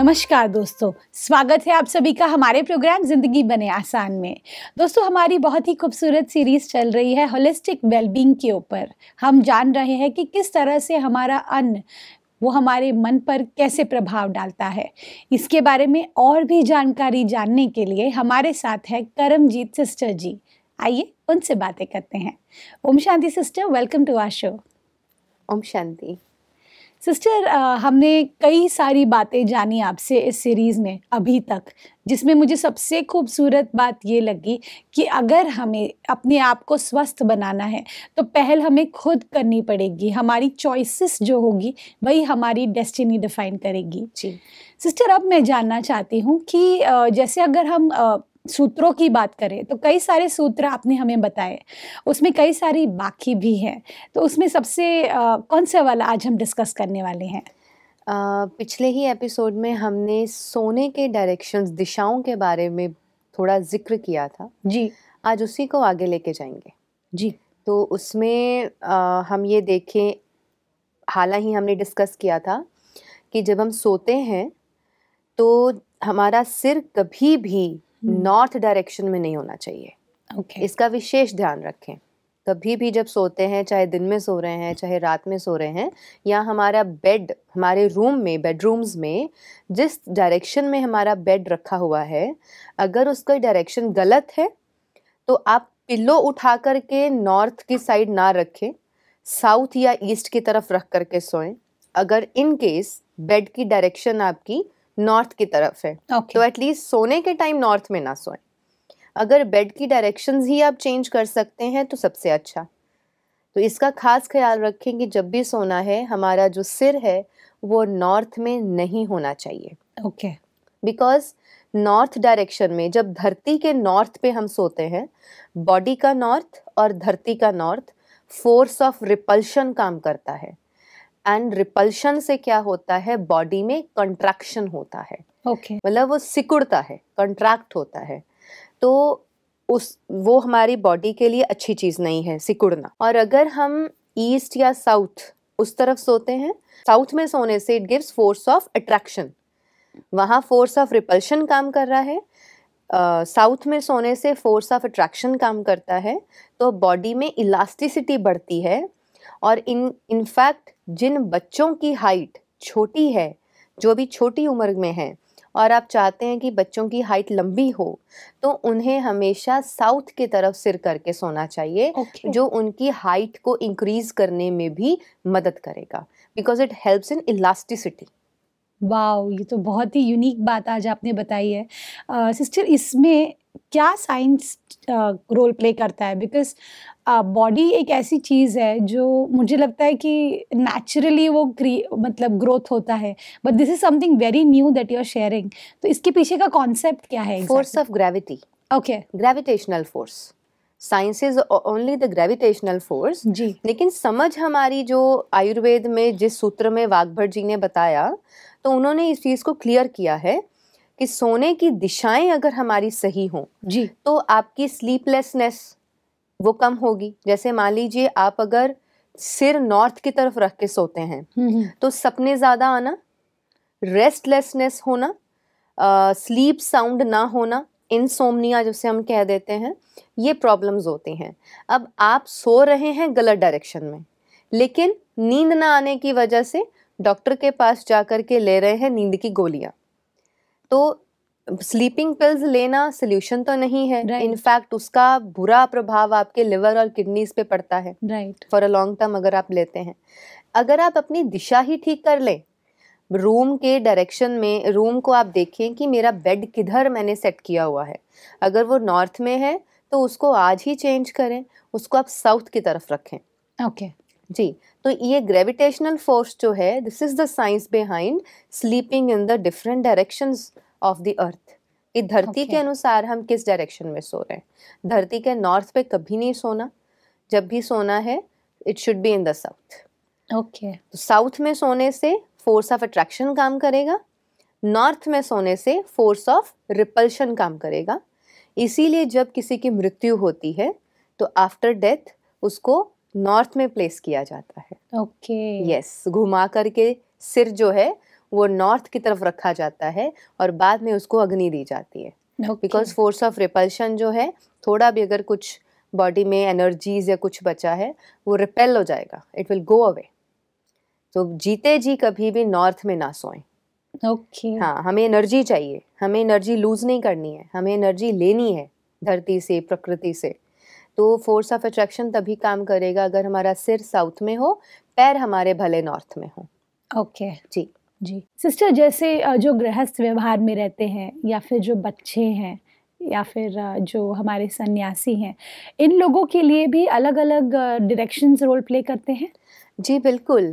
नमस्कार दोस्तों स्वागत है आप सभी का हमारे प्रोग्राम ज़िंदगी बने आसान में दोस्तों हमारी बहुत ही खूबसूरत सीरीज़ चल रही है होलिस्टिक वेलबींग के ऊपर हम जान रहे हैं कि किस तरह से हमारा अन्न वो हमारे मन पर कैसे प्रभाव डालता है इसके बारे में और भी जानकारी जानने के लिए हमारे साथ है करमजीत सिस्टर जी आइए उनसे बातें करते हैं ओम शांति sister welcome to our show ओम शांति सिस्टर uh, हमने कई सारी बातें जानी आपसे इस सीरीज़ में अभी तक जिसमें मुझे सबसे खूबसूरत बात ये लगी कि अगर हमें अपने आप को स्वस्थ बनाना है तो पहल हमें खुद करनी पड़ेगी हमारी चॉइसेस जो होगी वही हमारी डेस्टिनी डिफाइन करेगी जी सिस्टर अब मैं जानना चाहती हूँ कि uh, जैसे अगर हम uh, सूत्रों की बात करें तो कई सारे सूत्र आपने हमें बताए उसमें कई सारी बाकी भी हैं तो उसमें सबसे आ, कौन सा वाला आज हम डिस्कस करने वाले हैं पिछले ही एपिसोड में हमने सोने के डायरेक्शंस दिशाओं के बारे में थोड़ा जिक्र किया था जी आज उसी को आगे लेके जाएंगे जी तो उसमें आ, हम ये देखें हालांकि हमने डिस्कस किया था कि जब हम सोते हैं तो हमारा सिर कभी भी नॉर्थ हम्म। डायरेक्शन में नहीं होना चाहिए okay. इसका विशेष ध्यान रखें कभी भी जब सोते हैं चाहे दिन में सो रहे हैं चाहे रात में सो रहे हैं या हमारा बेड हमारे रूम में बेडरूम्स में जिस डायरेक्शन में हमारा बेड रखा हुआ है अगर उसका डायरेक्शन गलत है तो आप पिल्लो उठा करके नॉर्थ की साइड ना रखें साउथ या ईस्ट की तरफ रख करके सोएं अगर इन केस बेड की डायरेक्शन आपकी नॉर्थ की तरफ है okay. तो एटलीस्ट सोने के टाइम नॉर्थ में ना सोएं अगर बेड की डायरेक्शंस ही आप चेंज कर सकते हैं तो सबसे अच्छा तो इसका खास ख्याल रखें कि जब भी सोना है हमारा जो सिर है वो नॉर्थ में नहीं होना चाहिए ओके बिकॉज नॉर्थ डायरेक्शन में जब धरती के नॉर्थ पे हम सोते हैं बॉडी का नॉर्थ और धरती का नॉर्थ फोर्स ऑफ रिपल्शन काम करता है एंड रिपल्शन से क्या होता है बॉडी में कंट्रैक्शन होता है ओके okay. मतलब वो सिकुड़ता है कंट्रैक्ट होता है तो उस वो हमारी बॉडी के लिए अच्छी चीज़ नहीं है सिकुड़ना और अगर हम ईस्ट या साउथ उस तरफ सोते हैं साउथ में सोने से it gives force of attraction वहाँ फोर्स ऑफ रिपल्शन काम कर रहा है साउथ uh, में सोने से फोर्स ऑफ अट्रैक्शन काम करता है तो बॉडी में इलास्टिसिटी बढ़ती है और इन इनफैक्ट जिन बच्चों की हाइट छोटी है जो भी छोटी उम्र में है और आप चाहते हैं कि बच्चों की हाइट लंबी हो तो उन्हें हमेशा साउथ की तरफ सिर करके सोना चाहिए okay. जो उनकी हाइट को इंक्रीज करने में भी मदद करेगा because it helps in elasticity वाह ये तो बहुत ही यूनिक बात आज आपने बताई है सिस्टर uh, इसमें क्या साइंस रोल प्ले करता है बिकॉज बॉडी एक ऐसी चीज़ है जो मुझे लगता है कि नेचुरली वो क्री मतलब ग्रोथ होता है but this is something very new that you are sharing तो इसके पीछे का कॉन्सेप्ट क्या है force of gravity okay gravitational force science is only the gravitational force जी लेकिन समझ हमारी जो आयुर्वेद में जिस सूत्र में वाघभट जी ने बताया तो उन्होंने इस चीज़ को क्लियर किया है कि सोने की दिशाएं अगर हमारी सही हों जी तो आपकी स्लीपलेसनेस वो कम होगी जैसे मान लीजिए आप अगर सिर नॉर्थ की तरफ रख के सोते हैं हम्म, हम्म। तो सपने ज़्यादा आना रेस्टलेसनेस होना स्लीप साउंड ना होना इन सोमनिया जिसे हम कह देते हैं ये प्रॉब्लम्स होती हैं अब आप सो रहे हैं गलत डायरेक्शन में लेकिन नींद ना आने की वजह से डॉक्टर के पास जा कर के ले रहे हैं नींद की गोलियाँ तो स्लीपिंग पिल्स लेना सोल्यूशन तो नहीं है इनफैक्ट right. उसका बुरा प्रभाव आपके लिवर और किडनीज पे पड़ता है right for a long term अगर आप लेते हैं अगर आप अपनी दिशा ही ठीक कर लें रूम के डायरेक्शन में रूम को आप देखें कि मेरा बेड किधर मैंने सेट किया हुआ है अगर वो नॉर्थ में है तो उसको आज ही चेंज करें उसको आप साउथ की तरफ रखें ओके okay. जी तो ये ग्रेविटेशनल फोर्स जो है this is the science behind sleeping in the different direction of the earth कि धरती okay. के अनुसार हम किस डायरेक्शन में सो रहे हैं धरती के नॉर्थ पे कभी नहीं सोना जब भी सोना है it should be in the south okay तो साउथ में सोने से फोर्स ऑफ अट्रैक्शन काम करेगा नॉर्थ में सोने से फोर्स ऑफ रिपल्शन काम करेगा इसीलिए जब किसी की मृत्यु होती है तो आफ्टर डेथ उसको नॉर्थ में प्लेस किया जाता है ओके यस घुमा करके सिर जो है वो नॉर्थ की तरफ रखा जाता है और बाद में उसको अग्नि दी जाती है बिकॉज फोर्स ऑफ रिपल्शन जो है थोड़ा भी अगर कुछ बॉडी में एनर्जीज या कुछ बचा है वो रिपेल हो जाएगा इट विल गो अवे तो जीते जी कभी भी नॉर्थ में ना सोएं ओके okay. हाँ हमें एनर्जी चाहिए हमें एनर्जी लूज नहीं करनी है हमें एनर्जी लेनी है धरती से प्रकृति से तो फोर्स ऑफ अट्रैक्शन तभी काम करेगा अगर हमारा सिर साउथ में हो पैर हमारे भले नॉर्थ में हो ओके okay. जी जी सिस्टर जैसे जो गृहस्थ व्यवहार में रहते हैं या फिर जो बच्चे हैं या फिर जो हमारे सन्यासी हैं इन लोगों के लिए भी अलग अलग डायरेक्शंस रोल प्ले करते हैं जी बिल्कुल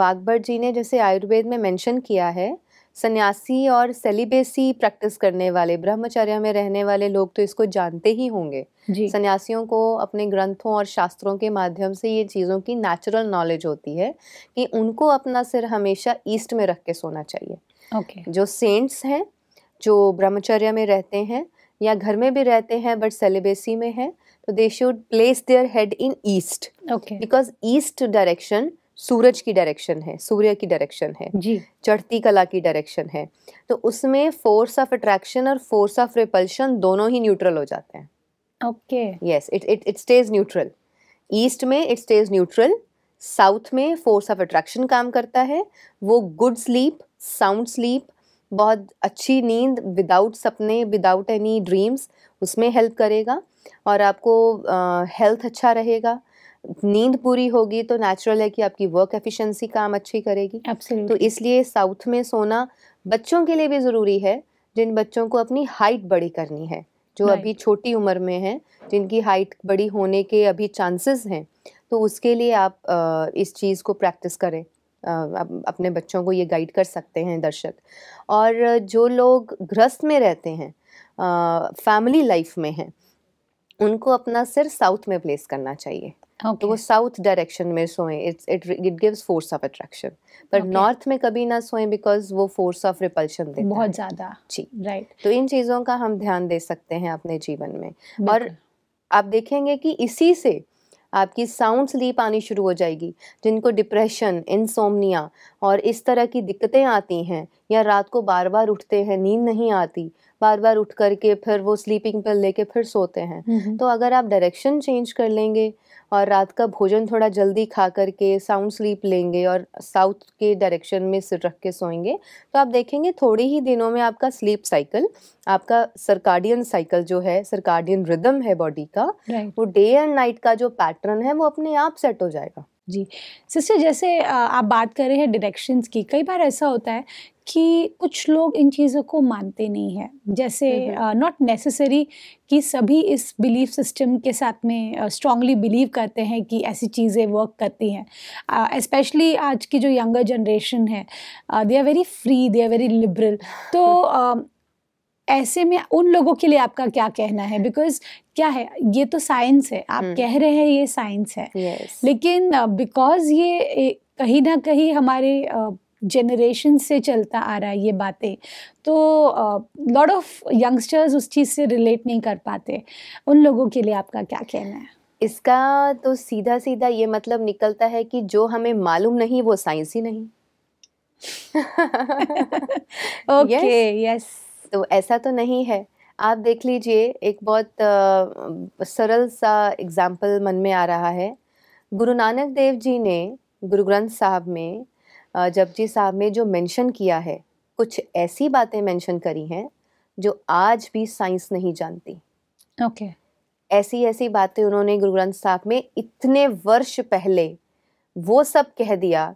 वागबर जी ने जैसे आयुर्वेद में मेंशन किया है सन्यासी और सेलिबेसी प्रैक्टिस करने वाले ब्रह्मचर्य में रहने वाले लोग तो इसको जानते ही होंगे सन्यासियों को अपने ग्रंथों और शास्त्रों के माध्यम से ये चीज़ों की नेचुरल नॉलेज होती है कि उनको अपना सिर हमेशा ईस्ट में रख के सोना चाहिए okay. जो सेंट्स हैं जो ब्रह्मचर्य में रहते हैं या घर में भी रहते हैं बट सेलिबेसी में हैं तो they should place their head in east okay because east direction सूरज की डायरेक्शन है सूर्य की डायरेक्शन है जी चढ़ती कला की डायरेक्शन है तो उसमें फोर्स ऑफ अट्रैक्शन और फोर्स ऑफ रिपल्शन दोनों ही न्यूट्रल हो जाते हैं okay yes it it it stays neutral east में इट स्टेज न्यूट्रल साउथ में फोर्स ऑफ अट्रैक्शन काम करता है वो गुड स्लीप साउंड स्लीप बहुत अच्छी नींद विदाउट सपने विदाउट एनी ड्रीम्स उसमें हेल्प करेगा और आपको हेल्थ uh, अच्छा रहेगा नींद पूरी होगी तो नेचुरल है कि आपकी वर्क एफिशिएंसी काम अच्छी करेगी Absolutely. तो इसलिए साउथ में सोना बच्चों के लिए भी ज़रूरी है जिन बच्चों को अपनी हाइट बड़ी करनी है जो right. अभी छोटी उम्र में हैं जिनकी हाइट बड़ी होने के अभी चांसेस हैं तो उसके लिए आप आ, इस चीज़ को प्रैक्टिस करें अपने बच्चों को ये गाइड कर सकते हैं दर्शक और जो लोग ग्रस्त में रहते हैं फैमिली लाइफ में हैं उनको अपना सिर साउथ में प्लेस करना चाहिए okay. तो वो साउथ डायरेक्शन में सोएं it's it it gives force of attraction पर नॉर्थ में कभी ना सोएं बिकॉज वो फोर्स ऑफ रिपल्शन देता बहुत ज़्यादा जी राइट right. तो इन चीज़ों का हम ध्यान दे सकते हैं अपने जीवन में और आप देखेंगे कि इसी से आपकी साउंड स्लीप आनी शुरू हो जाएगी जिनको डिप्रेशन इंसोमनिया और इस तरह की दिक्कतें आती हैं या रात को बार बार उठते हैं नींद नहीं आती बार बार उठ करके फिर वो स्लीपिंग पिल लेके फिर सोते हैं हम्म, हम्म। तो अगर आप डायरेक्शन चेंज कर लेंगे और रात का भोजन थोड़ा जल्दी खा करके साउंड स्लीप लेंगे और साउथ के डायरेक्शन में सिर रख के सोएंगे तो आप देखेंगे थोड़ी ही दिनों में आपका स्लीप साइकिल आपका सरकार्डियन साइकिल जो है सरकार्डियन रिदम है बॉडी का right. वो डे एंड नाइट का जो पैटर्न है वो अपने आप सेट हो जाएगा जी सिस्टर जैसे आप बात कर रहे हैं डायरेक्शंस की कई बार ऐसा होता है कि कुछ लोग इन चीज़ों को मानते नहीं हैं जैसे नॉट नेसेसरी uh, कि सभी इस बिलीफ सिस्टम के साथ में स्ट्रांगली uh, बिलीव करते हैं कि ऐसी चीज़ें वर्क करती हैं स्पेशली uh, आज की जो यंगर जनरेशन है they are very free they are very liberal तो uh, ऐसे में उन लोगों के लिए आपका क्या कहना है बिकॉज क्या है ये तो साइंस है आप hmm. कह रहे हैं ये साइंस है yes. लेकिन बिकॉज ये कहीं ना कहीं हमारे जनरेशन से चलता आ रहा है ये बातें तो लॉट ऑफ यंगस्टर्स उस चीज़ से रिलेट नहीं कर पाते उन लोगों के लिए आपका क्या कहना है इसका तो सीधा सीधा ये मतलब निकलता है कि जो हमें मालूम नहीं वो साइंस ही नहीं ओके यस तो ऐसा तो नहीं है आप देख लीजिए एक बहुत आ, सरल सा एग्ज़ाम्पल मन में आ रहा है गुरु नानक देव जी ने गुरु ग्रंथ साहब में जपजी साहब में जो मेंशन किया है कुछ ऐसी बातें मेंशन करी हैं जो आज भी साइंस नहीं जानती ओके okay. ऐसी ऐसी बातें उन्होंने गुरु ग्रंथ साहब में इतने वर्ष पहले वो सब कह दिया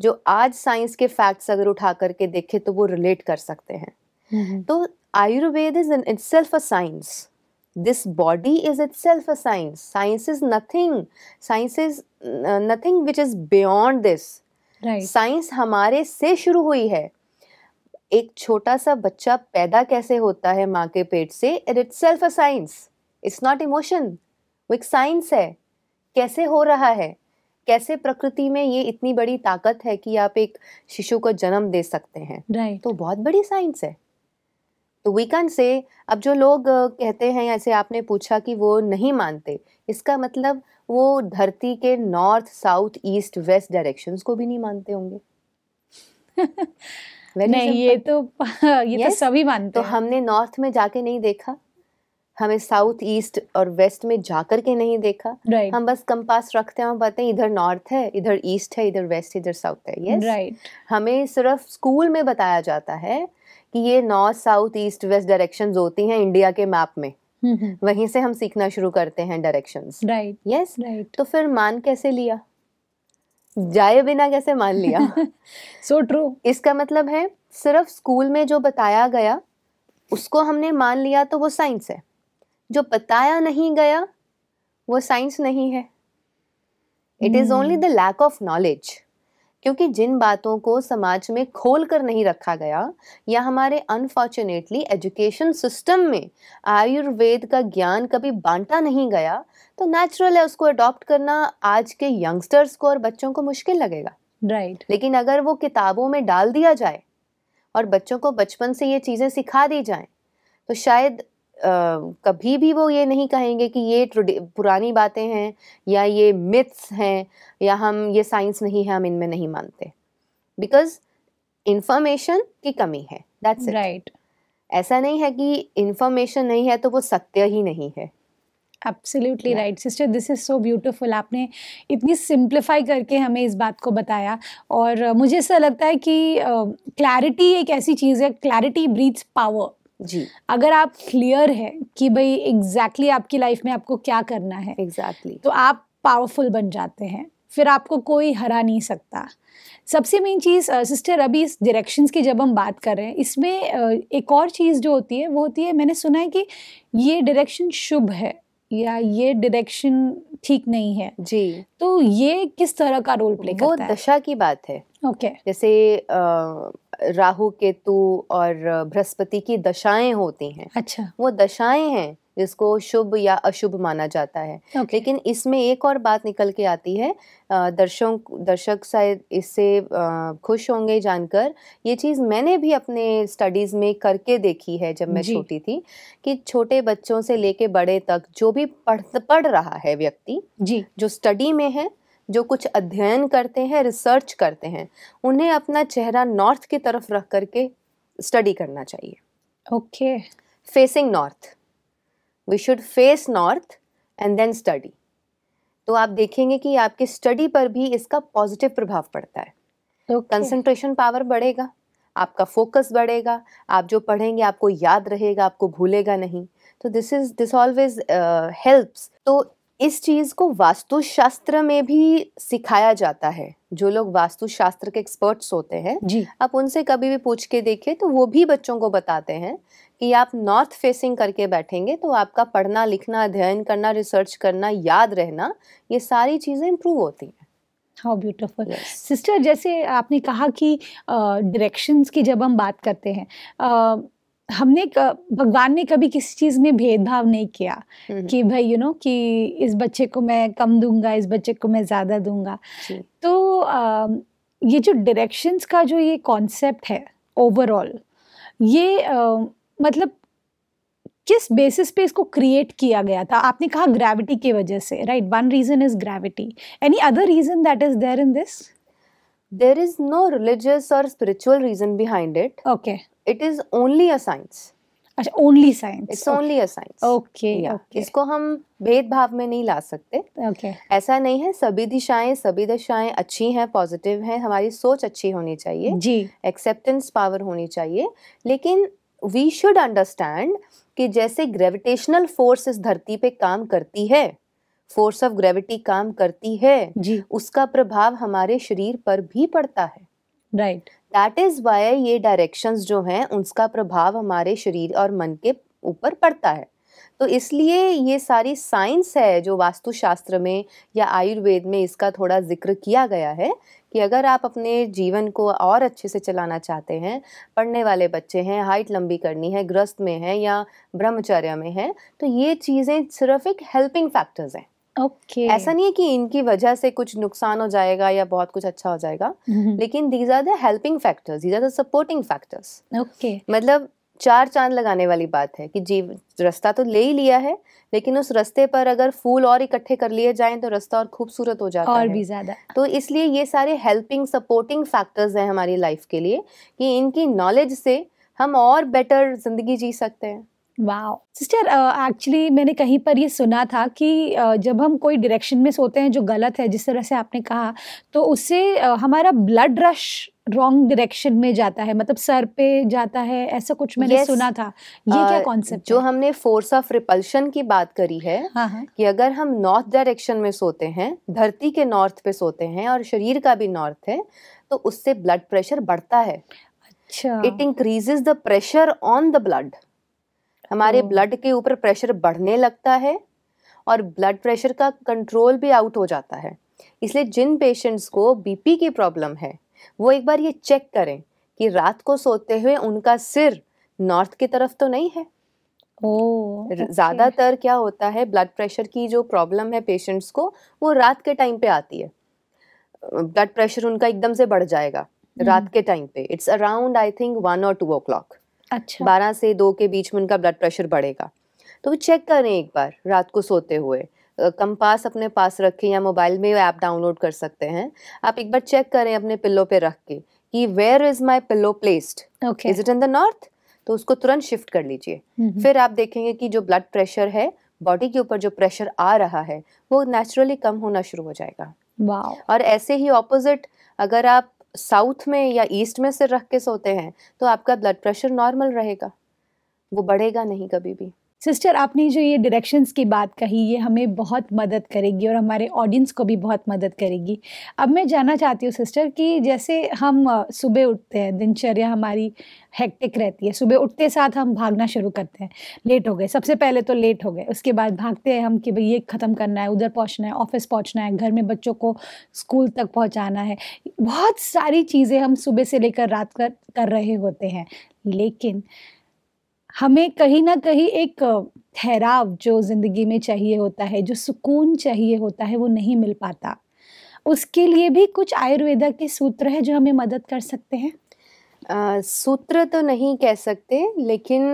जो आज साइंस के फैक्ट्स अगर उठा करके देखे तो वो रिलेट कर सकते हैं Mm-hmm. तो Ayurveda is in itself a science this body is itself a science science is nothing science is nothing which is beyond this science हमारे से शुरू हुई है एक छोटा सा बच्चा पैदा कैसे होता है माँ के पेट से itself a science it's not emotion वो एक साइंस है कैसे हो रहा है कैसे प्रकृति में ये इतनी बड़ी ताकत है कि आप एक शिशु को जन्म दे सकते हैं right. तो बहुत बड़ी साइंस है वी तो कैन से अब जो लोग कहते हैं ऐसे आपने पूछा कि वो नहीं मानते इसका मतलब वो धरती के north south east west directions को भी नहीं मानते होंगे नहीं ये तो ये तो yes? तो सभी मानते तो हमने नॉर्थ में जाके नहीं देखा हमें साउथ ईस्ट और वेस्ट में जाकर के नहीं देखा right. हम बस कंपास रखते हैं बताते हैं इधर नॉर्थ है इधर ईस्ट है इधर वेस्ट इधर साउथ है यस yes? right. हमें सिर्फ स्कूल में बताया जाता है कि ये north south east west direction होती हैं इंडिया के मैप में वहीं से हम सीखना शुरू करते हैं डायरेक्शन राइट यस राइट तो फिर मान कैसे लिया जाए बिना कैसे मान लिया सो so इसका मतलब है सिर्फ स्कूल में जो बताया गया उसको हमने मान लिया तो वो साइंस है जो बताया नहीं गया वो साइंस नहीं है it is only the lack of knowledge क्योंकि जिन बातों को समाज में खोल कर नहीं रखा गया या हमारे अनफॉर्चुनेटली एजुकेशन सिस्टम में आयुर्वेद का ज्ञान कभी बांटा नहीं गया तो नेचुरल है उसको अडॉप्ट करना आज के यंगस्टर्स को और बच्चों को मुश्किल लगेगा राइट right. लेकिन अगर वो किताबों में डाल दिया जाए और बच्चों को बचपन से ये चीज़ें सिखा दी जाएं तो शायद कभी भी वो ये नहीं कहेंगे कि ये पुरानी बातें हैं या ये मिथ्स हैं या हम ये साइंस नहीं है हम इनमें नहीं मानते बिकॉज इंफॉर्मेशन की कमी है दैट्स राइट right. ऐसा नहीं है कि इंफॉर्मेशन नहीं है तो वो सत्य ही नहीं है absolutely right sister this is so beautiful आपने इतनी सिंप्लीफाई करके हमें इस बात को बताया और मुझे ऐसा लगता है कि क्लैरिटी uh, एक ऐसी चीज़ है क्लैरिटी ब्रीथ्स पावर जी अगर आप क्लियर है कि भाई एग्जैक्टली exactly आपकी लाइफ में आपको क्या करना है एग्जैक्टली exactly. तो आप पावरफुल बन जाते हैं फिर आपको कोई हरा नहीं सकता सबसे मेन चीज़ सिस्टर अभी इस डायरेक्शंस की जब हम बात कर रहे हैं इसमें एक और चीज़ जो होती है वो होती है मैंने सुना है कि ये डायरेक्शन शुभ है या ये डायरेक्शन ठीक नहीं है जी तो ये किस तरह का रोल प्ले करता है वो दशा की बात है ओके okay. जैसे आ, राहु केतु और बृहस्पति की दशाएं होती हैं अच्छा वो दशाएं हैं जिसको शुभ या अशुभ माना जाता है okay. लेकिन इसमें एक और बात निकल के आती है दर्शकों दर्शक शायद इससे खुश होंगे जानकर ये चीज़ मैंने भी अपने स्टडीज़ में करके देखी है जब मैं छोटी थी कि छोटे बच्चों से लेके बड़े तक जो भी पढ़ पढ़ रहा है व्यक्ति जी जो स्टडी में है जो कुछ अध्ययन करते हैं रिसर्च करते हैं उन्हें अपना चेहरा नॉर्थ की तरफ रख करके स्टडी करना चाहिए okay facing north we should face north and then study तो आप देखेंगे कि आपकी स्टडी पर भी इसका पॉजिटिव प्रभाव पड़ता है कंसंट्रेशन पावर बढ़ेगा आपका फोकस बढ़ेगा आप जो पढ़ेंगे आपको याद रहेगा आपको भूलेगा नहीं तो this is this always helps तो इस चीज़ को वास्तुशास्त्र में भी सिखाया जाता है जो लोग वास्तुशास्त्र के एक्सपर्ट्स होते हैं जी आप उनसे कभी भी पूछ के देखिए तो वो भी बच्चों को बताते हैं कि आप नॉर्थ फेसिंग करके बैठेंगे तो आपका पढ़ना लिखना अध्ययन करना रिसर्च करना याद रहना ये सारी चीज़ें इम्प्रूव होती हैं हाउ ब्यूटिफुल सिस्टर जैसे आपने कहा कि डायरेक्शंस uh, की जब हम बात करते हैं uh, हमने भगवान ने कभी किसी चीज में भेदभाव नहीं किया कि भाई यू you नो know, कि इस बच्चे को मैं कम दूंगा इस बच्चे को मैं ज्यादा दूंगा तो आ, ये जो डायरेक्शंस का जो ये कॉन्सेप्ट है ओवरऑल ये आ, मतलब किस बेसिस पे इसको क्रिएट किया गया था आपने कहा ग्रेविटी की वजह से right one reason is gravity any other reason that is there in this there is no religious or spiritual reason behind it. Okay. It is only a science. अच्छा only science it's only a science okay इसको हम भेदभाव में नहीं ला सकते okay okay. ऐसा नहीं है सभी दिशाएं सभी दिशाएं अच्छी हैं पॉजिटिव हैं हमारी सोच अच्छी होनी चाहिए जी एक्सेप्टेंस पावर होनी चाहिए लेकिन वी शुड अंडरस्टैंड कि जैसे ग्रेविटेशनल फोर्स इस धरती पे काम करती है फोर्स ऑफ ग्रेविटी काम करती है जी उसका प्रभाव हमारे शरीर पर भी पड़ता है राइट दैट इज वाई ये डायरेक्शंस जो हैं उनका प्रभाव हमारे शरीर और मन के ऊपर पड़ता है तो इसलिए ये सारी साइंस है जो वास्तुशास्त्र में या आयुर्वेद में इसका थोड़ा जिक्र किया गया है कि अगर आप अपने जीवन को और अच्छे से चलाना चाहते हैं पढ़ने वाले बच्चे हैं हाइट लंबी करनी है ग्रस्त में हैं या ब्रह्मचर्य में हैं तो ये चीज़ें सिर्फ एक हेल्पिंग फैक्टर्स हैं ओके okay. ऐसा नहीं है कि इनकी वजह से कुछ नुकसान हो जाएगा या बहुत कुछ अच्छा हो जाएगा mm-hmm. लेकिन these are the helping factors these are the supporting factors okay मतलब चार चांद लगाने वाली बात है कि जीव रास्ता तो ले ही लिया है लेकिन उस रास्ते पर अगर फूल और इकट्ठे कर लिए जाएं तो रास्ता और खूबसूरत हो जाता और है और भी ज़्यादा तो इसलिए ये सारे हेल्पिंग सपोर्टिंग फैक्टर्स हैं हमारी लाइफ के लिए कि इनकी नॉलेज से हम और बेटर जिंदगी जी सकते हैं वाह सिस्टर एक्चुअली मैंने कहीं पर ये सुना था कि uh, जब हम कोई डायरेक्शन में सोते हैं जो गलत है जिस तरह से आपने कहा तो उससे uh, हमारा ब्लड रश रॉन्ग डायरेक्शन में जाता है मतलब सर पे जाता है ऐसा कुछ मैंने yes. सुना था ये uh, क्या कॉन्सेप्ट जो है? हमने फोर्स ऑफ रिपल्शन की बात करी है uh-huh. कि अगर हम नॉर्थ डायरेक्शन में सोते हैं धरती के नॉर्थ पे सोते हैं और शरीर का भी नॉर्थ है तो उससे ब्लड प्रेशर बढ़ता है it increases the pressure on the blood हमारे ब्लड के ऊपर प्रेशर बढ़ने लगता है और ब्लड प्रेशर का कंट्रोल भी आउट हो जाता है इसलिए जिन पेशेंट्स को बीपी की प्रॉब्लम है वो एक बार ये चेक करें कि रात को सोते हुए उनका सिर नॉर्थ की तरफ तो नहीं है ज़्यादातर क्या होता है ब्लड प्रेशर की जो प्रॉब्लम है पेशेंट्स को वो रात के टाइम पे आती है ब्लड प्रेशर उनका एकदम से बढ़ जाएगा हम्म। रात के टाइम पे it's around I think one और टू ओ क्लॉक अच्छा बारह से दो के बीच में उनका ब्लड प्रेशर बढ़ेगा तो वो चेक करें एक बार रात को सोते हुए कंपास अपने पास रखें या मोबाइल में ऐप डाउनलोड कर सकते हैं आप एक बार चेक करें अपने पिल्लो पे रख के कि where is my pillow placed is it in the north तो उसको तुरंत शिफ्ट कर लीजिए हम्म, हम्म। फिर आप देखेंगे कि जो ब्लड प्रेशर है बॉडी के ऊपर जो प्रेशर आ रहा है वो नेचुरली कम होना शुरू हो जाएगा और ऐसे ही ऑपोजिट अगर आप साउथ में या ईस्ट में सिर रख के सोते हैं तो आपका ब्लड प्रेशर नॉर्मल रहेगा वो बढ़ेगा नहीं कभी भी सिस्टर आपने जो ये डायरेक्शंस की बात कही ये हमें बहुत मदद करेगी और हमारे ऑडियंस को भी बहुत मदद करेगी अब मैं जानना चाहती हूँ सिस्टर कि जैसे हम सुबह उठते हैं दिनचर्या हमारी हेक्टिक रहती है सुबह उठते साथ हम भागना शुरू करते हैं लेट हो गए सबसे पहले तो लेट हो गए उसके बाद भागते हैं हम कि भाई ये ख़त्म करना है उधर पहुँचना है ऑफिस पहुँचना है घर में बच्चों को स्कूल तक पहुँचाना है बहुत सारी चीज़ें हम सुबह से लेकर रात कर कर रहे होते हैं लेकिन हमें कहीं ना कहीं एक ठहराव जो ज़िंदगी में चाहिए होता है जो सुकून चाहिए होता है वो नहीं मिल पाता उसके लिए भी कुछ आयुर्वेदा के सूत्र है जो हमें मदद कर सकते हैं सूत्र तो नहीं कह सकते लेकिन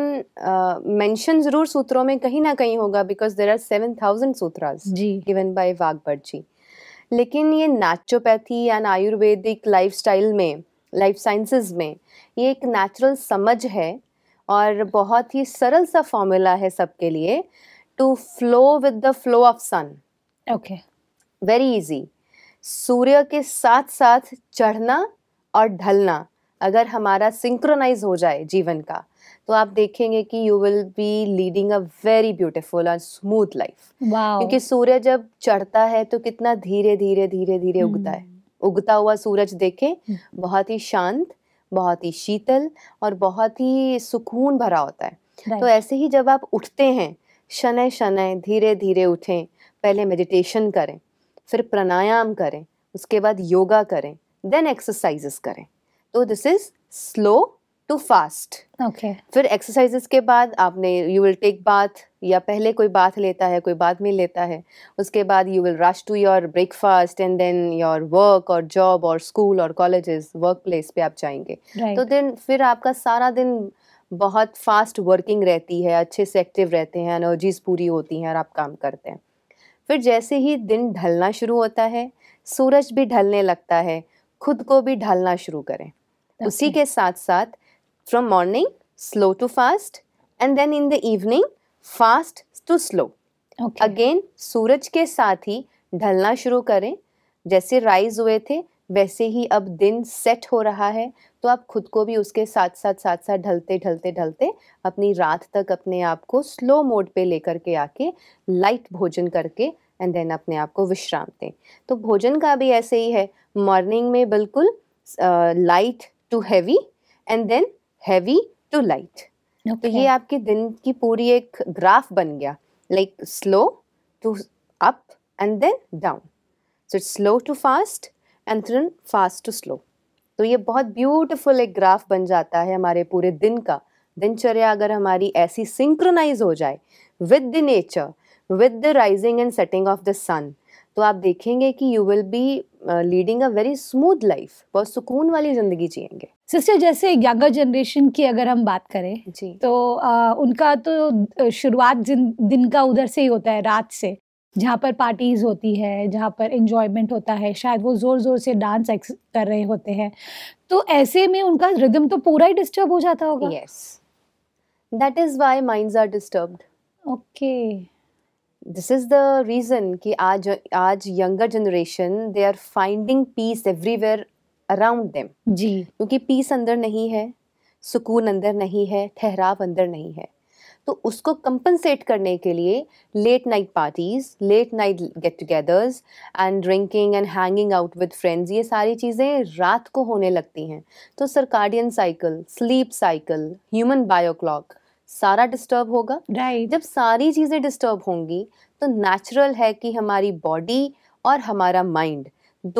मेंशन जरूर सूत्रों में कहीं ना कहीं होगा because there are seven thousand सूत्रास गिवन बाय वागभट जी लेकिन ये नेचुरोपैथी एंड आयुर्वेदिक लाइफ में लाइफ साइंसेज में ये एक नेचुरल समझ है और बहुत ही सरल सा फॉर्मूला है सबके लिए to flow with the flow of sun okay very easy सूर्य के साथ साथ चढ़ना और ढलना अगर हमारा सिंक्रोनाइज हो जाए जीवन का तो आप देखेंगे कि you will be leading a very beautiful और स्मूथ लाइफ क्योंकि सूर्य जब चढ़ता है तो कितना धीरे धीरे धीरे धीरे उगता है hmm. उगता हुआ सूरज देखें hmm. बहुत ही शांत बहुत ही शीतल और बहुत ही सुकून भरा होता है तो ऐसे ही जब आप उठते हैं शनय शनय धीरे धीरे उठें पहले मेडिटेशन करें फिर प्राणायाम करें उसके बाद योगा करें देन एक्सरसाइजेस करें तो this is slow to fast okay फिर एक्सरसाइजेस के बाद आपने यू विल टेक बाथ या पहले कोई बाथ लेता है कोई बाद में लेता है उसके बाद you will rush to your breakfast and then your work और जॉब और स्कूल और कॉलेजेस वर्क प्लेस पे आप जाएंगे right. तो देन फिर आपका सारा दिन बहुत फास्ट वर्किंग रहती है अच्छे से एक्टिव रहते हैं एनर्जीज पूरी होती हैं और आप काम करते हैं फिर जैसे ही दिन ढलना शुरू होता है सूरज भी ढलने लगता है खुद को भी ढलना शुरू करें okay. उसी के साथ साथ from morning slow to fast and then in the evening fast to slow okay. again सूरज के साथ ही ढलना शुरू करें जैसे राइज हुए थे वैसे ही अब दिन सेट हो रहा है तो आप खुद को भी उसके साथ साथ साथ साथ ढलते ढलते ढलते अपनी रात तक अपने आप को स्लो मोड पे लेकर के आके लाइट भोजन करके एंड देन अपने आप को विश्राम दें तो भोजन का भी ऐसे ही है मॉर्निंग में बिल्कुल light to heavy and then heavy to light तो ये आपके दिन की पूरी एक ग्राफ बन गया like slow to up and then down so it's slow to fast and then fast to slow तो ये बहुत ब्यूटीफुल एक ग्राफ बन जाता है हमारे पूरे दिन का दिनचर्या अगर हमारी ऐसी सिंक्रोनाइज हो जाए with the nature with the rising and setting of the sun तो आप देखेंगे कि you will be leading a very smooth life बहुत सुकून वाली ज़िंदगी जियेंगे सिस्टर जैसे यंगर जनरेशन की अगर हम बात करें जी तो आ, उनका तो शुरुआत दिन का उधर से ही होता है रात से जहाँ पर पार्टीज़ होती है जहाँ पर इंजॉयमेंट होता है शायद वो ज़ोर ज़ोर से डांस कर रहे होते हैं तो ऐसे में उनका रिदम तो पूरा ही डिस्टर्ब हो जाता होगा yes that is why mind are disturbed okay this is the reason कि आज आज younger generation they are finding peace everywhere around them जी क्योंकि पीस अंदर नहीं है सुकून अंदर नहीं है ठहराव अंदर नहीं है तो उसको कंपनसेट करने के लिए late night parties late night get togethers and drinking and hanging out with friends ये सारी चीज़ें रात को होने लगती हैं तो circadian cycle sleep cycle human bioclock सारा डिस्टर्ब होगा राइट right. जब सारी चीज़ें डिस्टर्ब होंगी तो नेचुरल है कि हमारी बॉडी और हमारा माइंड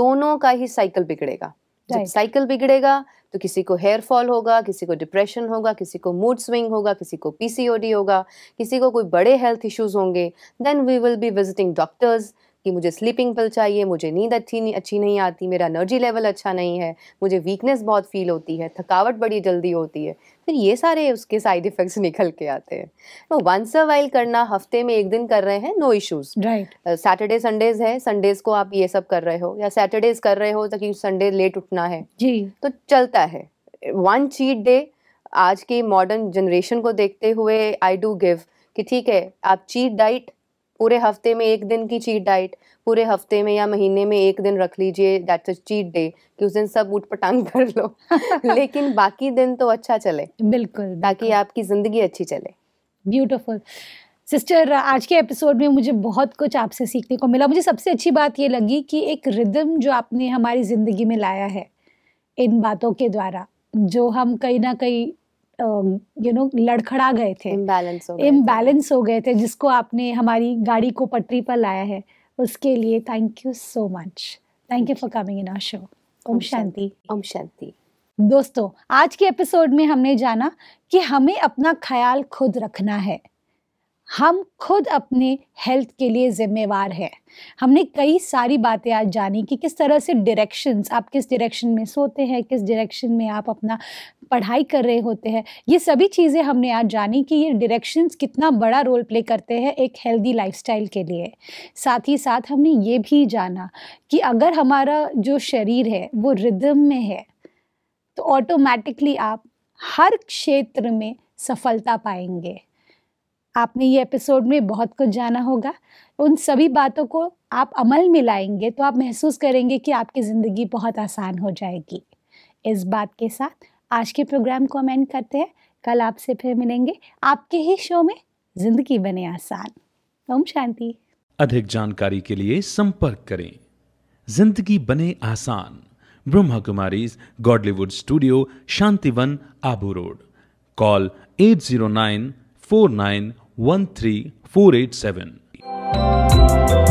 दोनों का ही साइकिल बिगड़ेगा जब साइकिल बिगड़ेगा तो किसी को हेयर फॉल होगा किसी को डिप्रेशन होगा किसी को मूड स्विंग होगा किसी को पीसीओडी होगा किसी को कोई बड़े हेल्थ इश्यूज होंगे then we will be visiting doctors कि मुझे स्लीपिंग पिल चाहिए मुझे नींद अच्छी नहीं अच्छी नहीं आती मेरा एनर्जी लेवल अच्छा नहीं है मुझे वीकनेस बहुत फील होती है थकावट बड़ी जल्दी होती है फिर ये सारे उसके साइड इफ़ेक्ट्स निकल के आते हैं वंस अ वाइल करना हफ्ते में एक दिन कर रहे हैं no issues right Saturday Sundays है संडेज को आप ये सब कर रहे हो या सैटरडेज कर रहे हो ताकि संडे लेट उठना है जी तो चलता है वन चीट डे आज के मॉडर्न जनरेशन को देखते हुए आई डू गिव कि ठीक है आप चीट डाइट पूरे हफ्ते में एक दिन की चीट डाइट पूरे हफ्ते में या महीने में एक दिन रख लीजिए दैट्स अ चीट डे कि उस दिन सब उठ पटांग कर लो लेकिन बाकी दिन तो अच्छा चले बिल्कुल ताकि आपकी ज़िंदगी अच्छी चले ब्यूटिफुल सिस्टर आज के एपिसोड में मुझे बहुत कुछ आपसे सीखने को मिला मुझे सबसे अच्छी बात ये लगी कि एक रिदम जो आपने हमारी ज़िंदगी में लाया है इन बातों के द्वारा जो हम कहीं ना कहीं यू um, नो लड़खड़ा गए थे इम्बैलेंस हो इम्बैलेंस हो गए थे जिसको आपने हमारी गाड़ी को पटरी पर लाया है उसके लिए thank you so much thank you for coming in our show ओम शांति ओम शांति दोस्तों आज के एपिसोड में हमने जाना कि हमें अपना ख्याल खुद रखना है हम खुद अपने हेल्थ के लिए ज़िम्मेवार हैं हमने कई सारी बातें आज जानी कि किस तरह से डायरेक्शंस आप किस डायरेक्शन में सोते हैं किस डायरेक्शन में आप अपना पढ़ाई कर रहे होते हैं ये सभी चीज़ें हमने आज जानी कि ये डायरेक्शंस कितना बड़ा रोल प्ले करते हैं एक हेल्दी लाइफस्टाइल के लिए साथ ही साथ हमने ये भी जाना कि अगर हमारा जो शरीर है वो रिदम में है तो ऑटोमेटिकली आप हर क्षेत्र में सफलता पाएंगे आपने ये एपिसोड में बहुत कुछ जाना होगा उन सभी बातों को आप अमल में लाएंगे तो आप महसूस करेंगे कि आपकी ज़िंदगी बहुत आसान हो जाएगी इस बात के साथ आज के प्रोग्राम को अमेंड करते हैं कल आपसे फिर मिलेंगे आपके ही शो में जिंदगी बने आसान ओम शांति अधिक जानकारी के लिए संपर्क करें जिंदगी बने आसान Brahma Kumari Godlywood studio Shantivan Abu Road call at zero nine four nine 13487.